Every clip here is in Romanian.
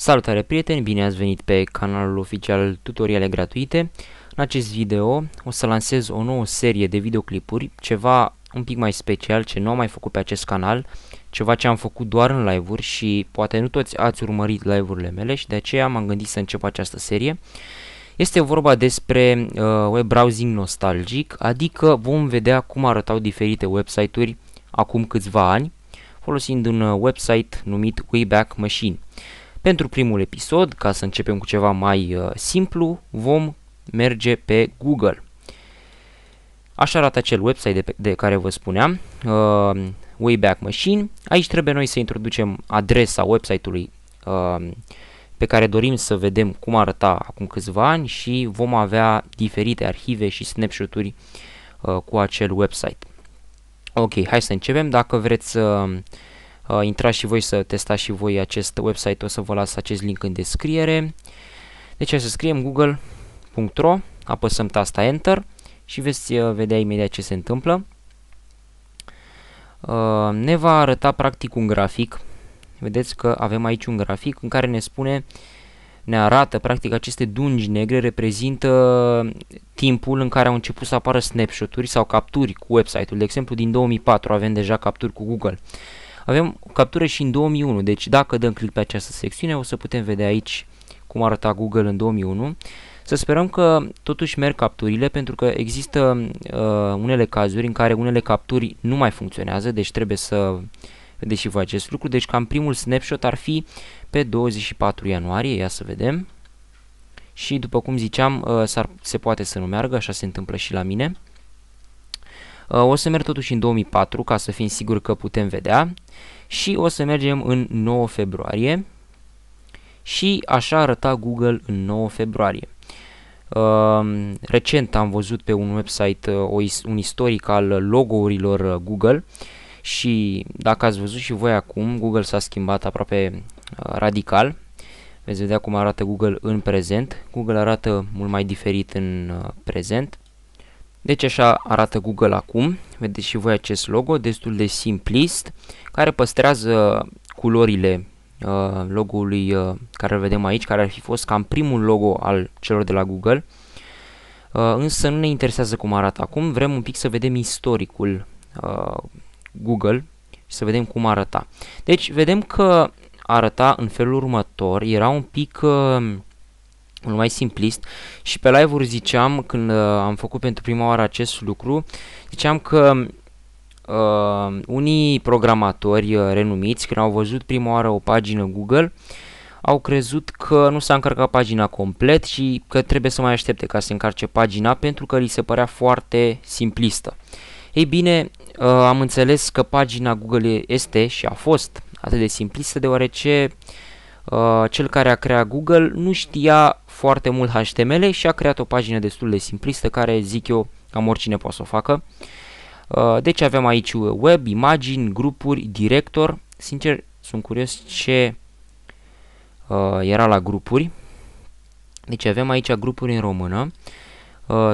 Salutare prieteni, bine ați venit pe canalul oficial Tutoriale Gratuite. În acest video o să lansez o nouă serie de videoclipuri, ceva un pic mai special ce nu am mai făcut pe acest canal, ceva ce am făcut doar în live-uri și poate nu toți ați urmărit live-urile mele și de aceea m-am gândit să încep această serie. Este vorba despre uh, web browsing nostalgic, adică vom vedea cum arătau diferite website-uri acum câțiva ani, folosind un uh, website numit Wayback Machine. Pentru primul episod, ca să începem cu ceva mai uh, simplu, vom merge pe Google. Așa arată acel website de, pe, de care vă spuneam, uh, Wayback Machine. Aici trebuie noi să introducem adresa website-ului uh, pe care dorim să vedem cum arăta acum câțiva ani și vom avea diferite arhive și snapshot-uri uh, cu acel website. Ok, hai să începem. Dacă vreți să... Uh, uh, intrați și voi să testați și voi acest website, o să vă las acest link în descriere. Deci să scriem google.ro, apăsăm tasta Enter și veți uh, vedea imediat ce se întâmplă. Uh, ne va arăta practic un grafic. Vedeți că avem aici un grafic în care ne spune ne arată practic aceste dungi negre reprezintă timpul în care au început să apară snapshot-uri sau capturi cu website-ul. De exemplu, din 2004 avem deja capturi cu Google. Uh, avem captură și în 2001, deci dacă dăm click pe această secțiune o să putem vedea aici cum arăta Google în 2001. Să sperăm că totuși merg capturile pentru că există uh, unele cazuri în care unele capturi nu mai funcționează, deci trebuie să deși și acest lucru. Deci cam primul snapshot ar fi pe 24 ianuarie, ia să vedem. Și după cum ziceam, uh, se poate să nu meargă, așa se întâmplă și la mine. O să merg totuși în 2004 ca să fim siguri că putem vedea și o să mergem în 9 februarie și așa arăta Google în 9 februarie. Uh, recent am văzut pe un website uh, un istoric al logourilor uh, Google și dacă ați văzut și voi acum, Google s-a schimbat aproape uh, radical. Veți vedea cum arată Google în prezent. Google arată mult mai diferit în uh, prezent. Deci așa arată Google acum, vedeți și voi acest logo, destul de simplist, care păstrează culorile uh, logo-ului uh, care îl vedem aici, care ar fi fost cam primul logo al celor de la Google, uh, însă nu ne interesează cum arată acum, vrem un pic să vedem istoricul Google și să vedem cum arăta. Deci vedem că arăta în felul următor, era un pic mult mai simplist și pe live-uri ziceam, când uh, am făcut pentru prima oară acest lucru, ziceam că uh, unii programatori uh, renumiți, când au văzut prima oară o pagină Google, au crezut că nu s-a încărcat pagina complet și că trebuie să mai aștepte ca să încarce pagina pentru că li se părea foarte simplistă. Ei bine, uh, am înțeles că pagina Google este și a fost atât de simplistă deoarece uh, Uh, cel care a creat Google nu știa foarte mult HTML și a creat o pagină destul de simplistă care, zic eu, cam oricine poate să o facă. Uh, deci avem aici web, imagini, grupuri, director. Sincer, sunt curios ce uh, era la grupuri. Deci avem aici grupuri în română,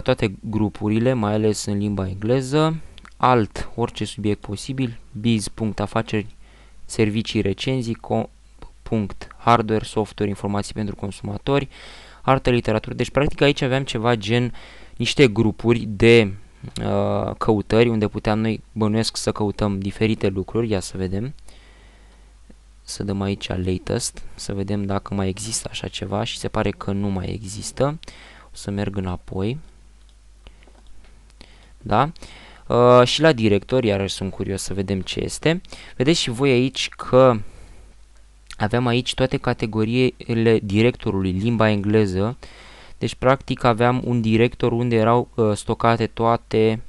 toate grupurile, mai ales în limba engleză, alt, orice subiect posibil, biz.afaceri, servicii, recenzii, punct, hardware, software, informații pentru consumatori, artă, literatură. Deci, practic, aici aveam ceva gen niște grupuri de uh, căutări unde puteam noi, bănuiesc, să căutăm diferite lucruri. Ia să vedem. Să dăm aici latest, să vedem dacă mai există așa ceva și se pare că nu mai există. O să merg înapoi. Da? Uh, și la director, iarăși sunt curios să vedem ce este. Vedeți și voi aici că Aveam aici toate categoriile directorului, limba engleză, deci practic aveam un director unde erau uh, stocate toate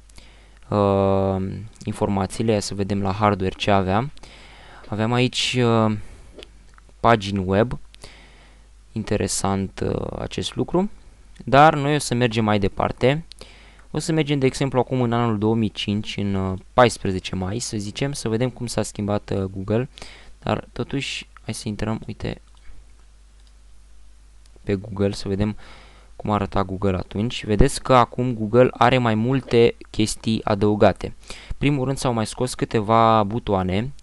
uh, informațiile, Ia să vedem la hardware ce aveam. Aveam aici uh, pagini web, interesant uh, acest lucru, dar noi o să mergem mai departe. O să mergem, de exemplu, acum în anul 2005, în 14 uh, mai, să zicem, să vedem cum s-a schimbat uh, Google, dar totuși Hai să intrăm, uite, pe Google să vedem cum arăta Google atunci. Vedeți că acum Google are mai multe chestii adăugate. Primul rând s-au mai scos câteva butoane,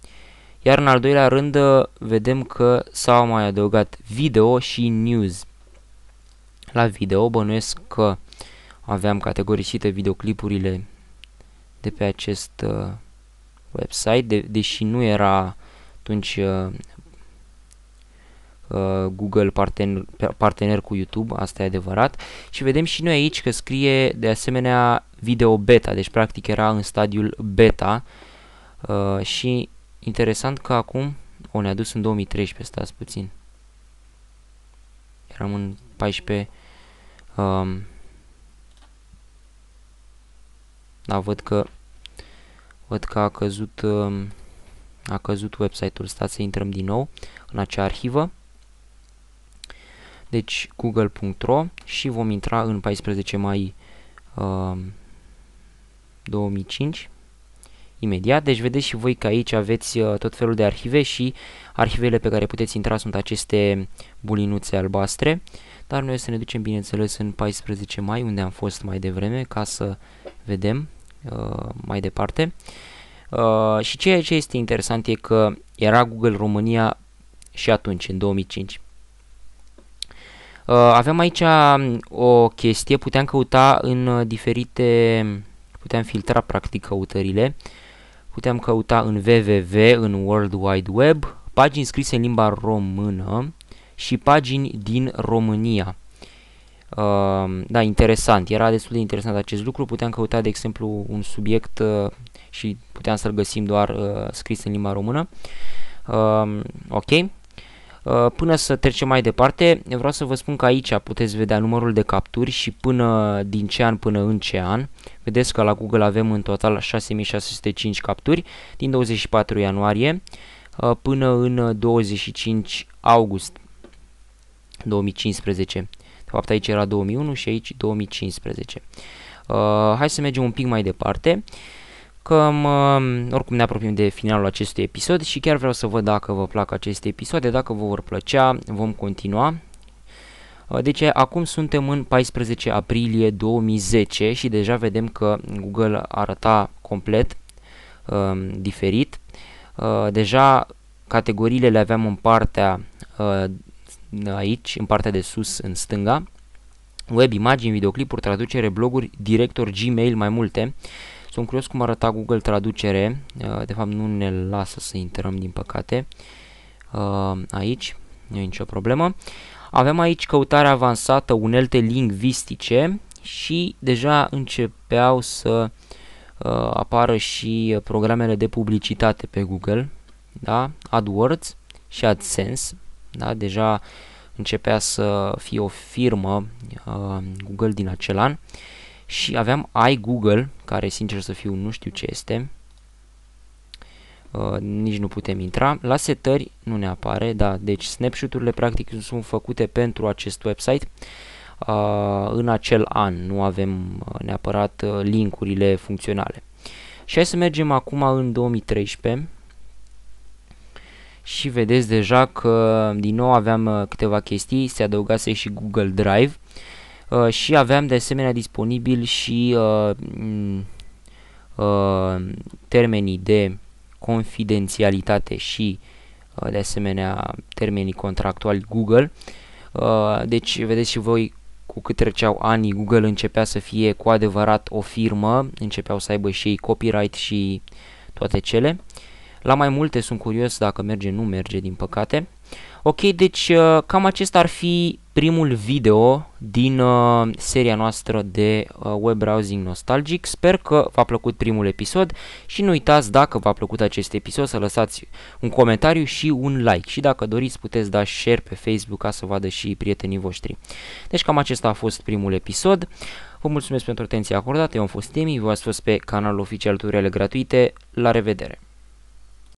iar în al doilea rând uh, vedem că s-au mai adăugat video și news. La video bănuiesc că aveam categorisite videoclipurile de pe acest uh, website, de, deși nu era atunci uh, Uh, Google partener, partener cu YouTube, asta e adevărat. Și vedem și noi aici că scrie de asemenea video beta, deci practic era în stadiul beta uh, și interesant că acum, o ne-a dus în 2013, stați puțin, eram în 14, um, da, văd că, văd că a căzut, um, a căzut website-ul, stați să intrăm din nou în acea arhivă deci google.ro și vom intra în 14 mai uh, 2005 imediat. Deci vedeți și voi că aici aveți uh, tot felul de arhive și arhivele pe care puteți intra sunt aceste bulinuțe albastre. Dar noi o să ne ducem, bineînțeles, în 14 mai, unde am fost mai devreme, ca să vedem uh, mai departe. Uh, și ceea ce este interesant e că era Google România și atunci, în 2005. Uh, aveam aici um, o chestie, puteam căuta în uh, diferite, puteam filtra practic căutările, puteam căuta în www, în World Wide Web, pagini scrise în limba română și pagini din România. Uh, da, interesant, era destul de interesant acest lucru, puteam căuta, de exemplu, un subiect uh, și puteam să-l găsim doar uh, scris în limba română. Uh, ok, Uh, până să trecem mai departe, vreau să vă spun că aici puteți vedea numărul de capturi și până din ce an până în ce an. Vedeți că la Google avem în total 6605 capturi din 24 ianuarie uh, până în 25 august 2015. De fapt aici era 2001 și aici 2015. Uh, hai să mergem un pic mai departe că um, oricum ne apropiem de finalul acestui episod și chiar vreau să văd dacă vă plac aceste episoade, dacă vă vor plăcea, vom continua. Uh, deci acum suntem în 14 aprilie 2010 și deja vedem că Google arăta complet uh, diferit. Uh, deja categoriile le aveam în partea uh, aici, în partea de sus, în stânga. Web, imagini, videoclipuri, traducere, bloguri, director, Gmail, mai multe. Uh, sunt curios cum arăta Google traducere, uh, de fapt nu ne lasă să intrăm din păcate uh, aici, nu e nicio problemă. Avem aici căutare avansată, unelte lingvistice și deja începeau să uh, apară și programele de publicitate pe Google, da? AdWords și AdSense, da? deja începea să fie o firmă Google din acel an și aveam iGoogle, care sincer să fiu nu știu ce este, Uh, nici nu putem intra. La setări nu ne apare, da, deci snapshot-urile practic sunt făcute pentru acest website uh, în acel an, nu avem uh, neapărat uh, linkurile funcționale. Și hai să mergem acum în 2013 și vedeți deja că din nou aveam uh, câteva chestii, se adăugase și Google Drive. Uh, Uh, și aveam de asemenea disponibil și uh, mm, uh, termenii de confidențialitate și uh, de asemenea termenii contractuali Google. Uh, deci vedeți și voi cu cât treceau ani, Google începea să fie cu adevărat o firmă, începeau să aibă și ei copyright și toate cele. La mai multe sunt curios dacă merge, nu merge din păcate. Ok, deci uh, cam acesta ar fi primul video din uh, seria noastră de uh, web browsing nostalgic. Sper că v-a plăcut primul episod și nu uitați dacă v-a plăcut acest episod să lăsați un comentariu și un like și dacă doriți puteți da share pe Facebook ca să vadă și prietenii voștri. Deci cam acesta a fost primul episod. Vă mulțumesc pentru atenția acordată, eu am fost Temi, v-ați fost pe canalul oficial Turele Gratuite, la revedere!